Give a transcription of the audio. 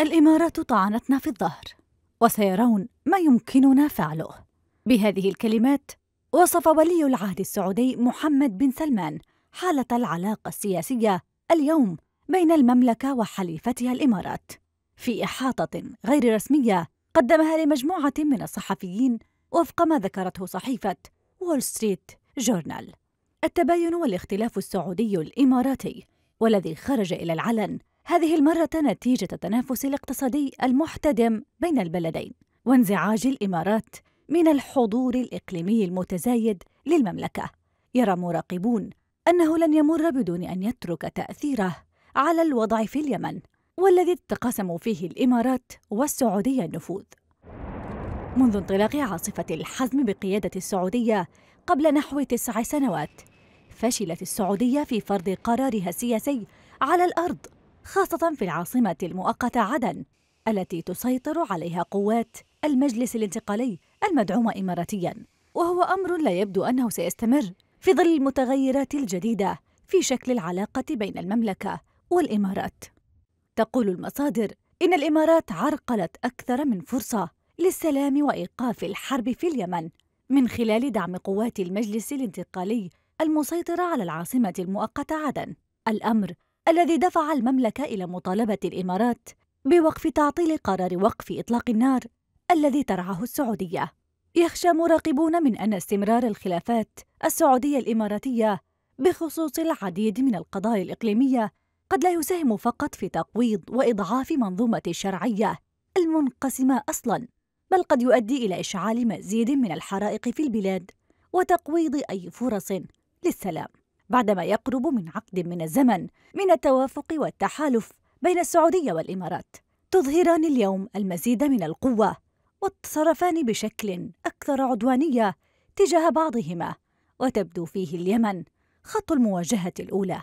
الإمارات طعنتنا في الظهر وسيرون ما يمكننا فعله بهذه الكلمات وصف ولي العهد السعودي محمد بن سلمان حالة العلاقة السياسية اليوم بين المملكة وحليفتها الإمارات في إحاطة غير رسمية قدمها لمجموعة من الصحفيين وفق ما ذكرته صحيفة وول ستريت جورنال التباين والاختلاف السعودي الإماراتي والذي خرج إلى العلن هذه المرة نتيجة التنافس الاقتصادي المحتدم بين البلدين وانزعاج الإمارات من الحضور الإقليمي المتزايد للمملكة يرى مراقبون أنه لن يمر بدون أن يترك تأثيره على الوضع في اليمن والذي تقاسموا فيه الإمارات والسعودية النفوذ منذ انطلاق عاصفة الحزم بقيادة السعودية قبل نحو تسع سنوات فشلت السعودية في فرض قرارها السياسي على الأرض خاصة في العاصمة المؤقتة عدن التي تسيطر عليها قوات المجلس الانتقالي المدعومة إماراتيا وهو أمر لا يبدو أنه سيستمر في ظل المتغيرات الجديدة في شكل العلاقة بين المملكة والإمارات تقول المصادر إن الإمارات عرقلت أكثر من فرصة للسلام وإيقاف الحرب في اليمن من خلال دعم قوات المجلس الانتقالي المسيطرة على العاصمة المؤقتة عدن الأمر الذي دفع المملكة إلى مطالبة الإمارات بوقف تعطيل قرار وقف إطلاق النار الذي ترعاه السعودية. يخشى مراقبون من أن استمرار الخلافات السعودية الإماراتية بخصوص العديد من القضايا الإقليمية قد لا يساهم فقط في تقويض وإضعاف منظومة الشرعية المنقسمة أصلاً، بل قد يؤدي إلى إشعال مزيد من الحرائق في البلاد وتقويض أي فرص للسلام. بعدما يقرب من عقد من الزمن من التوافق والتحالف بين السعودية والإمارات تظهران اليوم المزيد من القوة وتتصرفان بشكل أكثر عدوانية تجاه بعضهما وتبدو فيه اليمن خط المواجهة الأولى